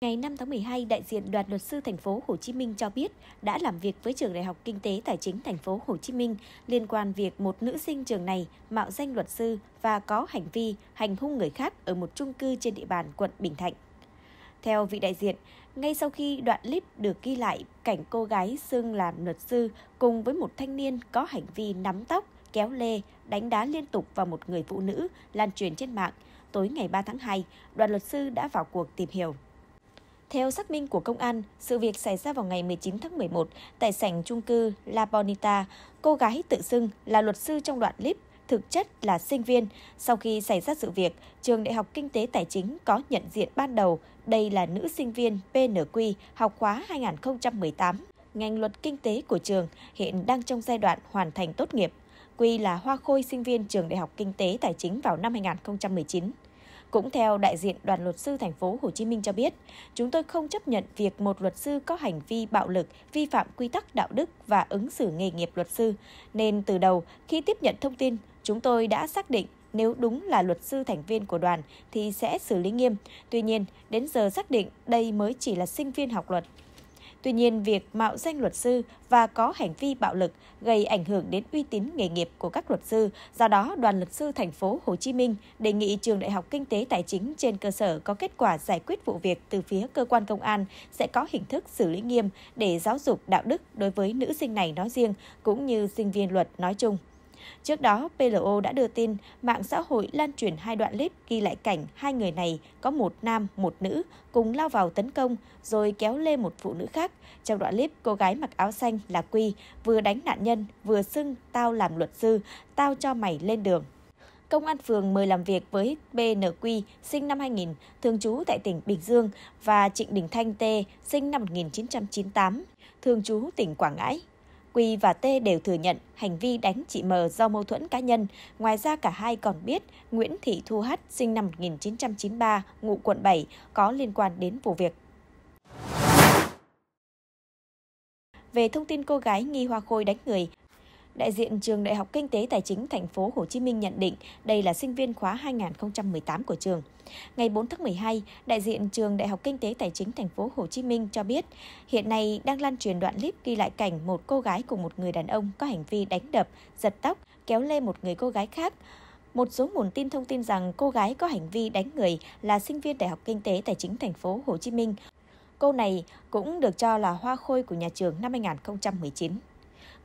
Ngày 5 tháng 12, đại diện Đoàn Luật sư thành phố Hồ Chí Minh cho biết đã làm việc với trường Đại học Kinh tế Tài chính thành phố Hồ Chí Minh liên quan việc một nữ sinh trường này mạo danh luật sư và có hành vi hành hung người khác ở một chung cư trên địa bàn quận Bình Thạnh. Theo vị đại diện, ngay sau khi đoạn clip được ghi lại cảnh cô gái xưng làm luật sư cùng với một thanh niên có hành vi nắm tóc, kéo lê, đánh đá liên tục vào một người phụ nữ lan truyền trên mạng, tối ngày 3 tháng 2, đoàn luật sư đã vào cuộc tìm hiểu. Theo xác minh của công an, sự việc xảy ra vào ngày 19 tháng 11 tại sảnh chung cư La Bonita. Cô gái tự xưng là luật sư trong đoạn clip thực chất là sinh viên. Sau khi xảy ra sự việc, Trường Đại học Kinh tế Tài chính có nhận diện ban đầu đây là nữ sinh viên PNQ học khóa 2018. Ngành luật kinh tế của trường hiện đang trong giai đoạn hoàn thành tốt nghiệp. Quy là hoa khôi sinh viên trường Đại học Kinh tế Tài chính vào năm 2019. Cũng theo đại diện Đoàn luật sư thành phố Hồ Chí Minh cho biết, chúng tôi không chấp nhận việc một luật sư có hành vi bạo lực, vi phạm quy tắc đạo đức và ứng xử nghề nghiệp luật sư, nên từ đầu khi tiếp nhận thông tin, chúng tôi đã xác định nếu đúng là luật sư thành viên của đoàn thì sẽ xử lý nghiêm. Tuy nhiên, đến giờ xác định đây mới chỉ là sinh viên học luật Tuy nhiên, việc mạo danh luật sư và có hành vi bạo lực gây ảnh hưởng đến uy tín nghề nghiệp của các luật sư. Do đó, Đoàn luật sư thành phố Hồ Chí Minh đề nghị Trường Đại học Kinh tế Tài chính trên cơ sở có kết quả giải quyết vụ việc từ phía cơ quan công an sẽ có hình thức xử lý nghiêm để giáo dục đạo đức đối với nữ sinh này nói riêng cũng như sinh viên luật nói chung. Trước đó, PLO đã đưa tin mạng xã hội lan truyền hai đoạn clip ghi lại cảnh hai người này có một nam, một nữ cùng lao vào tấn công rồi kéo lê một phụ nữ khác. Trong đoạn clip, cô gái mặc áo xanh là Quy vừa đánh nạn nhân vừa xưng tao làm luật sư, tao cho mày lên đường. Công an phường mời làm việc với BNQ sinh năm 2000, thường trú tại tỉnh Bình Dương và Trịnh Đình Thanh T sinh năm 1998, thường trú tỉnh Quảng Ngãi. Quy và T đều thừa nhận hành vi đánh chị M do mâu thuẫn cá nhân. Ngoài ra cả hai còn biết Nguyễn Thị Thu Hát sinh năm 1993, ngụ quận 7 có liên quan đến vụ việc. Về thông tin cô gái nghi hoa khôi đánh người, Đại diện trường Đại học Kinh tế Tài chính thành phố Hồ Chí Minh nhận định đây là sinh viên khóa 2018 của trường. Ngày 4 tháng 12, đại diện trường Đại học Kinh tế Tài chính thành phố Hồ Chí Minh cho biết, hiện nay đang lan truyền đoạn clip ghi lại cảnh một cô gái cùng một người đàn ông có hành vi đánh đập, giật tóc, kéo lê một người cô gái khác. Một số nguồn tin thông tin rằng cô gái có hành vi đánh người là sinh viên Đại học Kinh tế Tài chính thành phố Hồ Chí Minh. Cô này cũng được cho là hoa khôi của nhà trường năm 2019.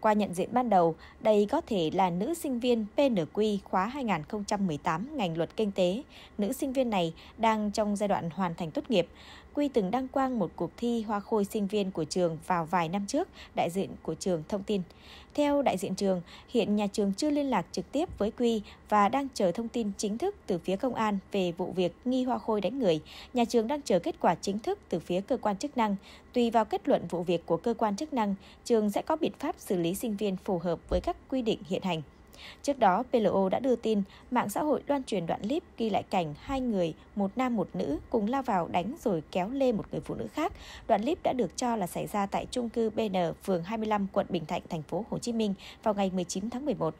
Qua nhận diện ban đầu, đây có thể là nữ sinh viên PNQ khóa 2018 ngành luật kinh tế. Nữ sinh viên này đang trong giai đoạn hoàn thành tốt nghiệp. Quy từng đăng quang một cuộc thi hoa khôi sinh viên của trường vào vài năm trước, đại diện của trường thông tin. Theo đại diện trường, hiện nhà trường chưa liên lạc trực tiếp với Quy và đang chờ thông tin chính thức từ phía công an về vụ việc nghi hoa khôi đánh người. Nhà trường đang chờ kết quả chính thức từ phía cơ quan chức năng. Tùy vào kết luận vụ việc của cơ quan chức năng, trường sẽ có biện pháp xử lý sinh viên phù hợp với các quy định hiện hành. Trước đó, PLO đã đưa tin mạng xã hội loan truyền đoạn clip ghi lại cảnh hai người, một nam một nữ cùng lao vào đánh rồi kéo lê một người phụ nữ khác. Đoạn clip đã được cho là xảy ra tại chung cư BN, phường 25, quận Bình Thạnh, thành phố Hồ Chí Minh vào ngày 19 tháng 11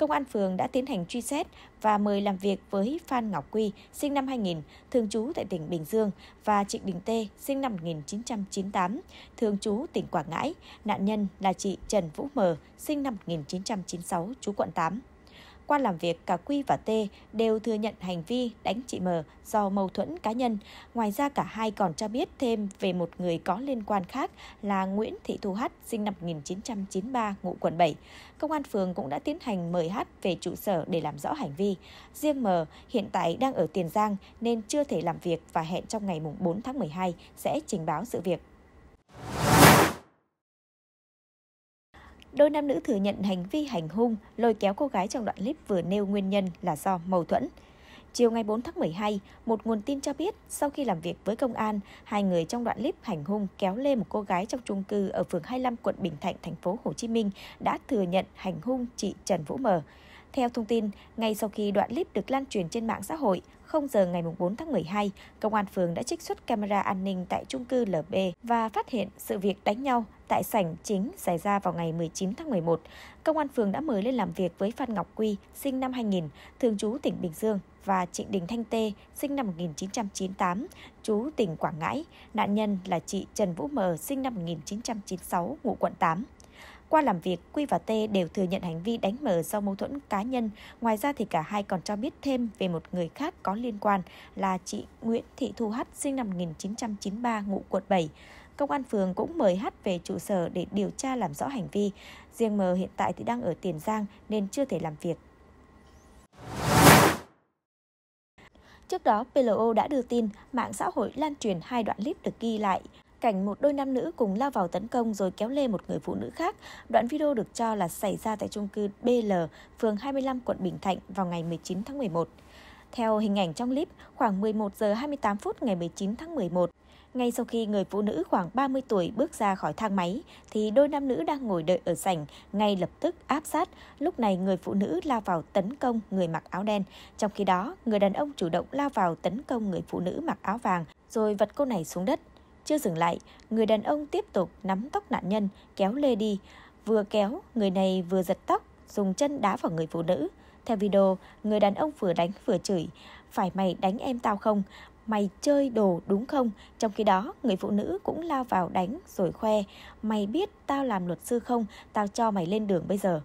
công an phường đã tiến hành truy xét và mời làm việc với Phan Ngọc Quy, sinh năm 2000, thường trú tại tỉnh Bình Dương và Trịnh Đình Tê, sinh năm 1998, thường trú tỉnh Quảng Ngãi. Nạn nhân là chị Trần Vũ Mờ, sinh năm 1996, chú quận 8. Qua làm việc, cả Quy và T đều thừa nhận hành vi đánh chị M do mâu thuẫn cá nhân. Ngoài ra cả hai còn cho biết thêm về một người có liên quan khác là Nguyễn Thị Thu Hát, sinh năm 1993, ngụ quận 7. Công an phường cũng đã tiến hành mời Hát về trụ sở để làm rõ hành vi. Riêng M hiện tại đang ở Tiền Giang nên chưa thể làm việc và hẹn trong ngày 4 tháng 12 sẽ trình báo sự việc. Đôi nam nữ thừa nhận hành vi hành hung lôi kéo cô gái trong đoạn clip vừa nêu nguyên nhân là do mâu thuẫn. Chiều ngày 4 tháng 12, một nguồn tin cho biết sau khi làm việc với công an, hai người trong đoạn clip hành hung kéo lê một cô gái trong chung cư ở phường 25 quận Bình Thạnh, thành phố Hồ Chí Minh đã thừa nhận hành hung chị Trần Vũ Mờ. Theo thông tin, ngay sau khi đoạn clip được lan truyền trên mạng xã hội, 0 giờ ngày 4 tháng 12, công an phường đã trích xuất camera an ninh tại trung cư LB và phát hiện sự việc đánh nhau tại sảnh chính xảy ra vào ngày 19 tháng 11. Công an phường đã mời lên làm việc với Phan Ngọc Quy, sinh năm 2000, thường trú tỉnh Bình Dương và Trịnh Đình Thanh Tê, sinh năm 1998, chú tỉnh Quảng Ngãi. Nạn nhân là chị Trần Vũ Mờ, sinh năm 1996, ngụ quận 8. Qua làm việc, Quy và T đều thừa nhận hành vi đánh mờ do mâu thuẫn cá nhân. Ngoài ra thì cả hai còn cho biết thêm về một người khác có liên quan là chị Nguyễn Thị Thu Hắt sinh năm 1993 ngụ quận 7. Công an phường cũng mời Hát về trụ sở để điều tra làm rõ hành vi. Riêng M hiện tại thì đang ở Tiền Giang nên chưa thể làm việc. Trước đó, PLO đã đưa tin mạng xã hội lan truyền hai đoạn clip được ghi lại cảnh một đôi nam nữ cùng lao vào tấn công rồi kéo lê một người phụ nữ khác. Đoạn video được cho là xảy ra tại chung cư BL, phường 25 quận Bình Thạnh vào ngày 19 tháng 11. Theo hình ảnh trong clip, khoảng 11 giờ 28 phút ngày 19 tháng 11, ngay sau khi người phụ nữ khoảng 30 tuổi bước ra khỏi thang máy, thì đôi nam nữ đang ngồi đợi ở sảnh ngay lập tức áp sát. Lúc này người phụ nữ lao vào tấn công người mặc áo đen. Trong khi đó, người đàn ông chủ động lao vào tấn công người phụ nữ mặc áo vàng, rồi vật cô này xuống đất. Chưa dừng lại, người đàn ông tiếp tục nắm tóc nạn nhân, kéo lê đi. Vừa kéo, người này vừa giật tóc, dùng chân đá vào người phụ nữ. Theo video, người đàn ông vừa đánh vừa chửi, phải mày đánh em tao không? Mày chơi đồ đúng không? Trong khi đó, người phụ nữ cũng lao vào đánh rồi khoe, mày biết tao làm luật sư không? Tao cho mày lên đường bây giờ.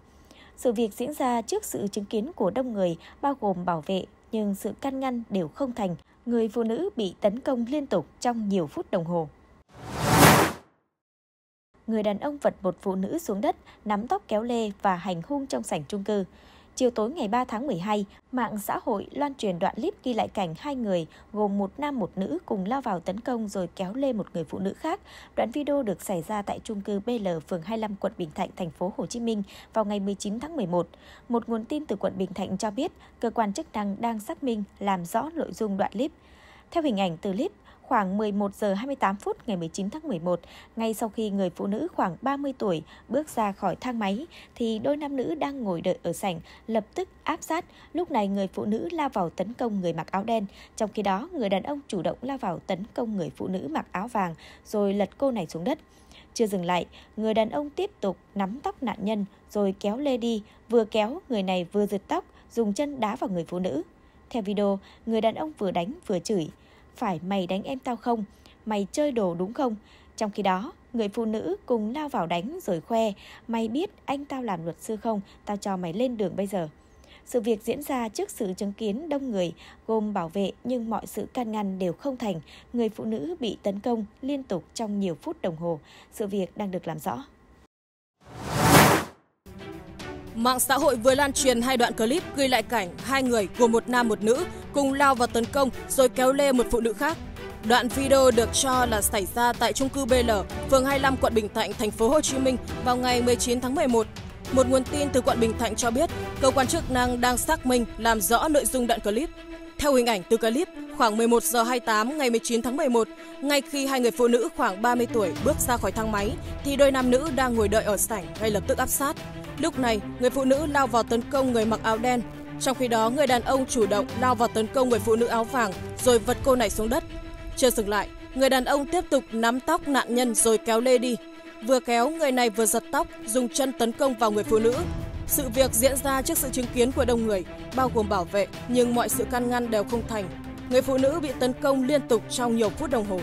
Sự việc diễn ra trước sự chứng kiến của đông người, bao gồm bảo vệ, nhưng sự can ngăn đều không thành. Người phụ nữ bị tấn công liên tục trong nhiều phút đồng hồ người đàn ông vật một phụ nữ xuống đất, nắm tóc kéo lê và hành hung trong sảnh chung cư. Chiều tối ngày 3 tháng 12, mạng xã hội loan truyền đoạn clip ghi lại cảnh hai người gồm một nam một nữ cùng lao vào tấn công rồi kéo lê một người phụ nữ khác. Đoạn video được xảy ra tại chung cư BL phường 25 quận Bình Thạnh, thành phố Hồ Chí Minh vào ngày 19 tháng 11. Một nguồn tin từ quận Bình Thạnh cho biết cơ quan chức năng đang xác minh làm rõ nội dung đoạn clip. Theo hình ảnh từ clip, Khoảng 11 giờ 28 phút ngày 19 tháng 11, ngay sau khi người phụ nữ khoảng 30 tuổi bước ra khỏi thang máy, thì đôi nam nữ đang ngồi đợi ở sảnh lập tức áp sát. Lúc này người phụ nữ lao vào tấn công người mặc áo đen, trong khi đó người đàn ông chủ động lao vào tấn công người phụ nữ mặc áo vàng rồi lật cô này xuống đất. Chưa dừng lại, người đàn ông tiếp tục nắm tóc nạn nhân rồi kéo lê đi, vừa kéo người này vừa giật tóc, dùng chân đá vào người phụ nữ. Theo video, người đàn ông vừa đánh vừa chửi phải mày đánh em tao không? Mày chơi đồ đúng không? Trong khi đó, người phụ nữ cùng lao vào đánh rồi khoe, mày biết anh tao làm luật sư không, tao cho mày lên đường bây giờ. Sự việc diễn ra trước sự chứng kiến đông người, gồm bảo vệ nhưng mọi sự can ngăn đều không thành, người phụ nữ bị tấn công liên tục trong nhiều phút đồng hồ, sự việc đang được làm rõ. Mạng xã hội vừa lan truyền hai đoạn clip ghi lại cảnh hai người gồm một nam một nữ cùng lao vào tấn công rồi kéo lê một phụ nữ khác. Đoạn video được cho là xảy ra tại trung cư BL, phường 25 quận Bình Thạnh, thành phố Hồ Chí Minh vào ngày 19 tháng 11. Một nguồn tin từ quận Bình Thạnh cho biết, cơ quan chức năng đang xác minh làm rõ nội dung đoạn clip. Theo hình ảnh từ clip, khoảng 11 giờ 28 ngày 19 tháng 11, ngay khi hai người phụ nữ khoảng 30 tuổi bước ra khỏi thang máy thì đôi nam nữ đang ngồi đợi ở sảnh ngay lập tức áp sát. Lúc này, người phụ nữ lao vào tấn công người mặc áo đen. Trong khi đó, người đàn ông chủ động lao vào tấn công người phụ nữ áo vàng rồi vật cô này xuống đất. Chưa dừng lại, người đàn ông tiếp tục nắm tóc nạn nhân rồi kéo lê đi. Vừa kéo, người này vừa giật tóc, dùng chân tấn công vào người phụ nữ. Sự việc diễn ra trước sự chứng kiến của đông người, bao gồm bảo vệ, nhưng mọi sự can ngăn đều không thành. Người phụ nữ bị tấn công liên tục trong nhiều phút đồng hồ.